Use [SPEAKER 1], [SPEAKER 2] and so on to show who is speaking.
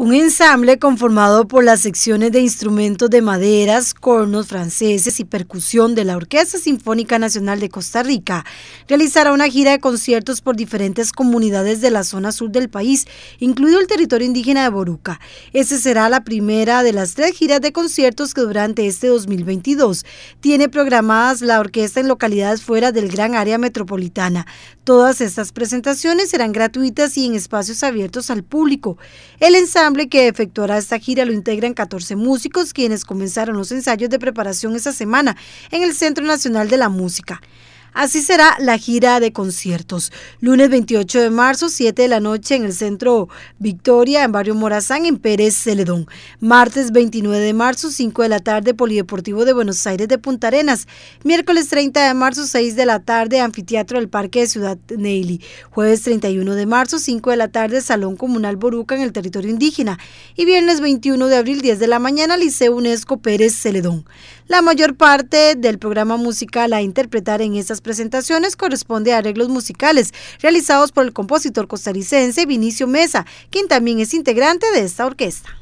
[SPEAKER 1] Un ensamble conformado por las secciones de instrumentos de maderas, cornos franceses y percusión de la Orquesta Sinfónica Nacional de Costa Rica realizará una gira de conciertos por diferentes comunidades de la zona sur del país, incluido el territorio indígena de Boruca. Esa será la primera de las tres giras de conciertos que durante este 2022 tiene programadas la orquesta en localidades fuera del gran área metropolitana. Todas estas presentaciones serán gratuitas y en espacios abiertos al público. El ensamble que efectuará esta gira lo integran 14 músicos quienes comenzaron los ensayos de preparación esta semana en el Centro Nacional de la Música. Así será la gira de conciertos. Lunes 28 de marzo, 7 de la noche en el Centro Victoria, en Barrio Morazán, en Pérez Celedón. Martes 29 de marzo, 5 de la tarde, Polideportivo de Buenos Aires de Punta Arenas. Miércoles 30 de marzo, 6 de la tarde, Anfiteatro del Parque de Ciudad Neily. Jueves 31 de marzo, 5 de la tarde, Salón Comunal Boruca en el territorio indígena. Y viernes 21 de abril, 10 de la mañana, Liceo UNESCO Pérez Celedón. La mayor parte del programa musical a interpretar en estas presentaciones corresponde a arreglos musicales realizados por el compositor costarricense Vinicio Mesa, quien también es integrante de esta orquesta.